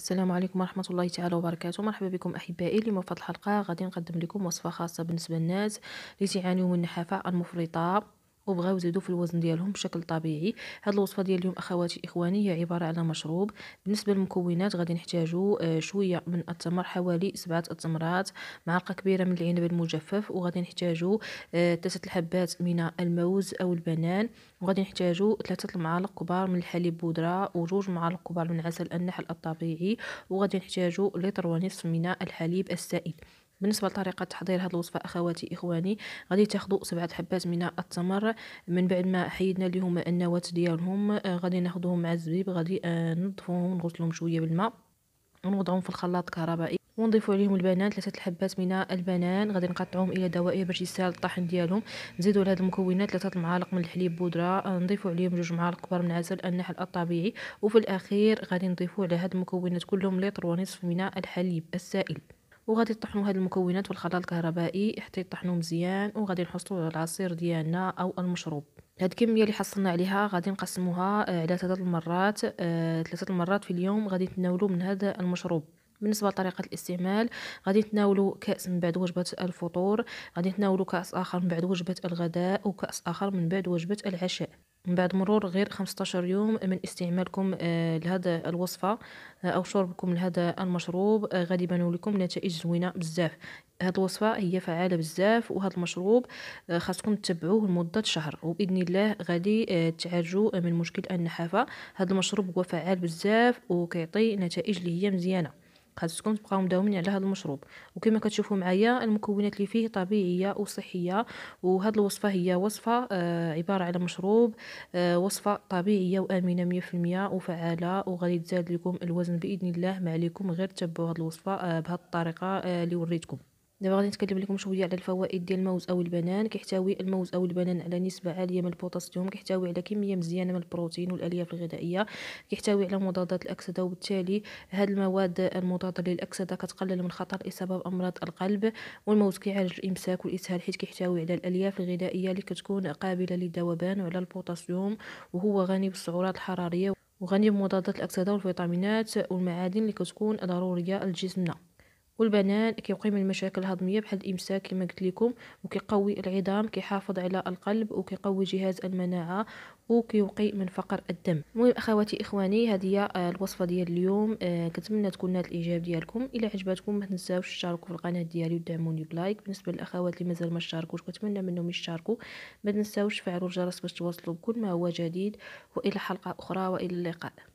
السلام عليكم ورحمة الله تعالى وبركاته مرحبا بكم أحبائي اليوم في الحلقة غادي نقدم لكم وصفة خاصة بالنسبة للناس اللي تعانيوا من النحافة المفرطة وبغاو يزيدوا في الوزن ديالهم بشكل طبيعي هاد الوصفه ديال اليوم اخواتي اخواني هي عباره على مشروب بالنسبه للمكونات غادي نحتاجوا آه، شويه من التمر حوالي سبعه التمرات معلقه كبيره من العنب المجفف وغادي نحتاجوا ثلاثه الحبات من الموز او البنان وغادي نحتاجوا ثلاثه المعالق كبار من الحليب بودره وجوج معالق كبار من عسل النحل الطبيعي وغادي نحتاجوا لتر ونصف من الحليب السائل بالنسبه لطريقه تحضير هذه الوصفه اخواتي اخواني غادي تاخذوا سبعه حبات من التمر من بعد ما حيدنا لهم النواه ديالهم آه، غادي ناخذهم مع الزبيب غادي آه، ننظفوهم نغسلهم شويه بالماء ونوضعهم في الخلاط الكهربائي ونضيف عليهم البنان ثلاثه الحبات من البنان غادي نقطعوهم الى دوائر باش يسهل الطحن ديالهم نزيدوا لهاد المكونات ثلاثه المعالق من الحليب بودره آه، نضيفوا عليهم جوج معالق كبار من عسل النحل الطبيعي وفي الاخير غادي نضيفوا على هاد المكونات كلهم لتر ونصف من الحليب السائل وغادي تطحنوا هاد المكونات والخلاط الكهربائي حتى يطحنوا مزيان وغادي نحصلوا على العصير ديالنا او المشروب هاد الكميه اللي حصلنا عليها غادي نقسموها آه، على ثلاثه المرات آه، ثلاثه المرات في اليوم غادي نتناولوا من هذا المشروب بالنسبه لطريقه الاستعمال غادي تناولوا كاس من بعد وجبه الفطور غادي تناولوا كاس اخر من بعد وجبه الغداء وكاس اخر من بعد وجبه العشاء من بعد مرور غير 15 يوم من استعمالكم آه، لهذا الوصفة آه، أو شربكم لهذا المشروب آه، غادي يبانوا لكم نتائج زوينة بزاف هاد الوصفه هي فعاله بزاف وهاد المشروب خاصكم تتبعوه لمده شهر وباذن الله غادي تعالجوا من مشكل النحافه هاد المشروب هو فعال بزاف وكيعطي نتائج اللي هي مزيانه خاصكم تبقاو مداومين على هذا المشروب وكما كتشوفوا معايا المكونات اللي فيه طبيعيه وصحيه وهذه الوصفه هي وصفه آه عباره على مشروب آه وصفه طبيعيه وامنه 100% وفعاله وغادي تزاد لكم الوزن باذن الله ما عليكم غير تتبعوا هذه الوصفه آه بهذه الطريقه آه، اللي آه وريتكم دابا غادي نتكلم لكم شويه على الفوائد ديال الموز او البنان كيحتوي الموز او البنان على نسبه عاليه من البوتاسيوم كيحتوي على كميه مزيانه من البروتين والالياف الغذائيه كيحتوي على مضادات الاكسده وبالتالي هاد المواد المضاده للاكسده كتقلل من خطر الاصابه بامراض القلب والموز كيعالج الامساك والاسهال حيت كيحتوي على الالياف الغذائيه اللي كتكون قابله للذوبان وعلى البوتاسيوم وهو غني بالسعرات الحراريه وغني بمضادات الاكسده والفيتامينات والمعادن اللي كتكون ضروريه لجسمنا والبنان كيقيم المشاكل الهضميه بحال الامساك كما قلت لكم وكيقوي العظام كيحافظ على القلب وكيقوي جهاز المناعه وكيوقي من فقر الدم المهم اخواتي اخواني هذه هي آه، الوصفه ديال اليوم آه، كنتمنى تكون نالت الاعجاب ديالكم الا عجبتكم ما تنساوش تشتركوا في القناه ديالي ودعموني بلايك بالنسبه للاخوات اللي مازال ما شاركوش كنتمنى منهم يشتركوا ما تنساوش تفعلوا الجرس باش توصلوا بكل ما هو جديد والى حلقه اخرى والى اللقاء